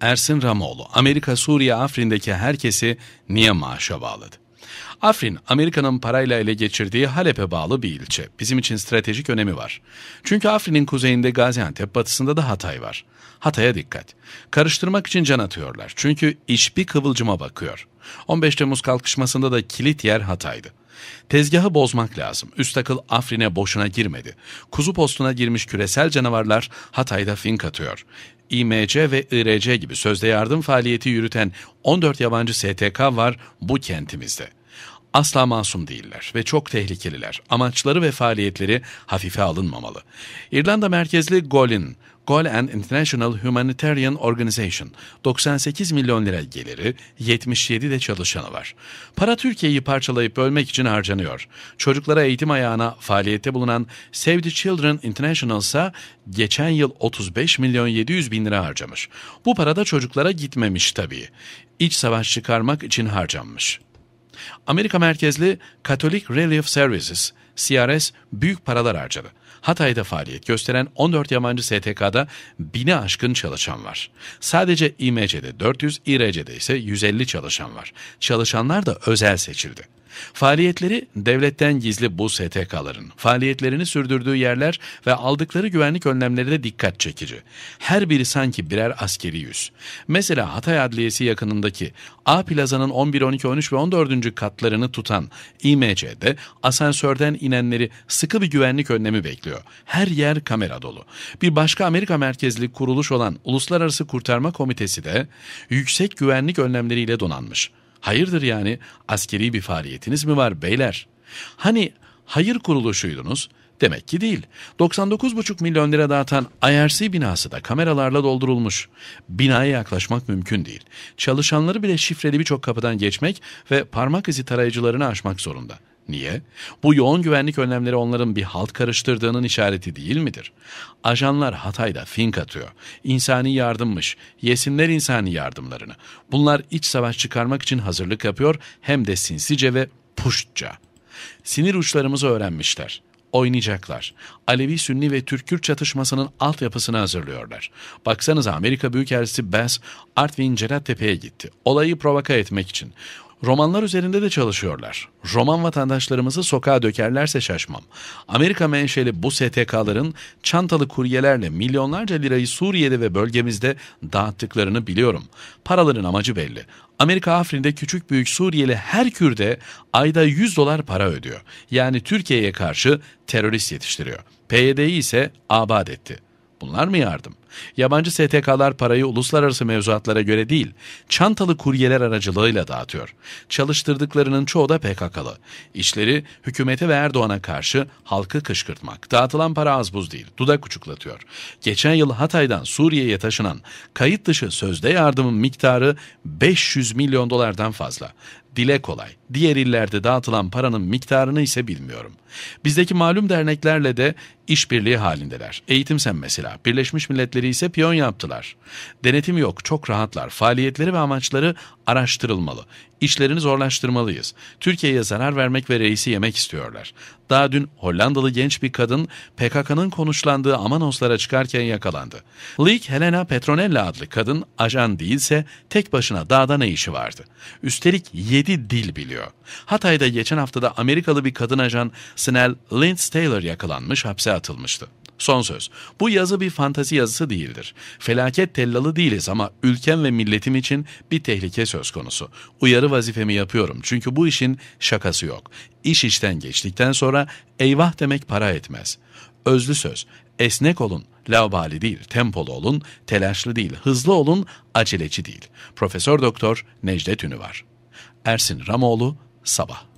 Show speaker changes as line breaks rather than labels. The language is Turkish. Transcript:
Ersin Ramoğlu, Amerika Suriye Afrin'deki herkesi niye maaşa bağladı? Afrin, Amerika'nın parayla ele geçirdiği Halep'e bağlı bir ilçe. Bizim için stratejik önemi var. Çünkü Afrin'in kuzeyinde Gaziantep, batısında da Hatay var. Hatay'a dikkat. Karıştırmak için can atıyorlar. Çünkü iş bir kıvılcıma bakıyor. 15 Temmuz kalkışmasında da kilit yer Hatay'dı. Tezgahı bozmak lazım. Üst akıl Afrin'e boşuna girmedi. Kuzu postuna girmiş küresel canavarlar Hatay'da fink atıyor. IMC ve IRC gibi sözde yardım faaliyeti yürüten 14 yabancı STK var bu kentimizde. Asla masum değiller ve çok tehlikeliler. Amaçları ve faaliyetleri hafife alınmamalı. İrlanda merkezli Golin, Goal and International Humanitarian Organization 98 milyon lira geliri, 77 de çalışanı var. Para Türkiye'yi parçalayıp bölmek için harcanıyor. Çocuklara eğitim ayağına faaliyette bulunan Save the Children International ise geçen yıl 35 milyon 700 bin lira harcamış. Bu para da çocuklara gitmemiş tabii. İç savaş çıkarmak için harcanmış. Amerika merkezli Catholic Relief Services, CRS büyük paralar harcadı. Hatay'da faaliyet gösteren 14 yabancı STK'da bine aşkın çalışan var. Sadece İMC'de 400, İRC'de ise 150 çalışan var. Çalışanlar da özel seçildi. Faaliyetleri devletten gizli bu STK'ların. Faaliyetlerini sürdürdüğü yerler ve aldıkları güvenlik önlemleri de dikkat çekici. Her biri sanki birer askeri yüz. Mesela Hatay Adliyesi yakınındaki A Plaza'nın 11, 12, 13 ve 14. katlarını tutan İMC'de asansörden inenleri sıkı bir güvenlik önlemi bekliyor. Her yer kamera dolu. Bir başka Amerika merkezli kuruluş olan Uluslararası Kurtarma Komitesi de yüksek güvenlik önlemleriyle donanmış. Hayırdır yani askeri bir faaliyetiniz mi var beyler? Hani hayır kuruluşuydunuz? Demek ki değil. 99,5 milyon lira dağıtan IRC binası da kameralarla doldurulmuş. Binaya yaklaşmak mümkün değil. Çalışanları bile şifreli birçok kapıdan geçmek ve parmak izi tarayıcılarını aşmak zorunda. Niye? Bu yoğun güvenlik önlemleri onların bir halt karıştırdığının işareti değil midir? Ajanlar Hatay'da fink atıyor. İnsani yardımmış. Yesinler insani yardımlarını. Bunlar iç savaş çıkarmak için hazırlık yapıyor hem de sinsice ve puştça. Sinir uçlarımızı öğrenmişler oynayacaklar. Alevi, Sünni ve Türk-Kürt çatışmasının altyapısını hazırlıyorlar. Baksanıza Amerika Büyükelçisi Bass, Artvin'in Cerattepe'ye gitti. Olayı provoka etmek için. Romanlar üzerinde de çalışıyorlar. Roman vatandaşlarımızı sokağa dökerlerse şaşmam. Amerika menşeli bu STK'ların çantalı kuryelerle milyonlarca lirayı Suriye'de ve bölgemizde dağıttıklarını biliyorum. Paraların amacı belli. Amerika Afrin'de küçük büyük Suriyeli her Kürde ayda 100 dolar para ödüyor. Yani Türkiye'ye karşı terörist yetiştiriyor. PYD'yi ise abat etti. Bunlar mı yardım? Yabancı STK'lar parayı uluslararası mevzuatlara göre değil, çantalı kuryeler aracılığıyla dağıtıyor. Çalıştırdıklarının çoğu da PKK'lı. İşleri hükümete ve Erdoğan'a karşı halkı kışkırtmak. Dağıtılan para az buz değil, dudak uçuklatıyor. Geçen yıl Hatay'dan Suriye'ye taşınan kayıt dışı sözde yardımın miktarı 500 milyon dolardan fazla dile kolay. Diğer illerde dağıtılan paranın miktarını ise bilmiyorum. Bizdeki malum derneklerle de işbirliği halindeler. Eğitim Sen mesela, Birleşmiş Milletler'in diğerleri ise piyon yaptılar. Denetim yok, çok rahatlar. Faaliyetleri ve amaçları araştırılmalı. İşlerini zorlaştırmalıyız. Türkiye'ye zarar vermek ve reisi yemek istiyorlar. Daha dün Hollandalı genç bir kadın PKK'nın konuşlandığı Amanoslara çıkarken yakalandı. Lik Helena Petronella adlı kadın ajan değilse tek başına dağda ne işi vardı? Üstelik 7 dil biliyor. Hatay'da geçen haftada Amerikalı bir kadın ajan Snell Lynn Taylor yakalanmış hapse atılmıştı. Son söz. Bu yazı bir fantazi yazısı değildir. Felaket tellalı değiliz ama ülkem ve milletim için bir tehlike söz konusu. Uyarı vazifemi yapıyorum çünkü bu işin şakası yok. İş işten geçtikten sonra eyvah demek para etmez. Özlü söz. Esnek olun, laubali değil, tempolu olun, telaşlı değil, hızlı olun, aceleci değil. Profesör Doktor Necdet Ünüvar. Ersin Ramoğlu, Sabah.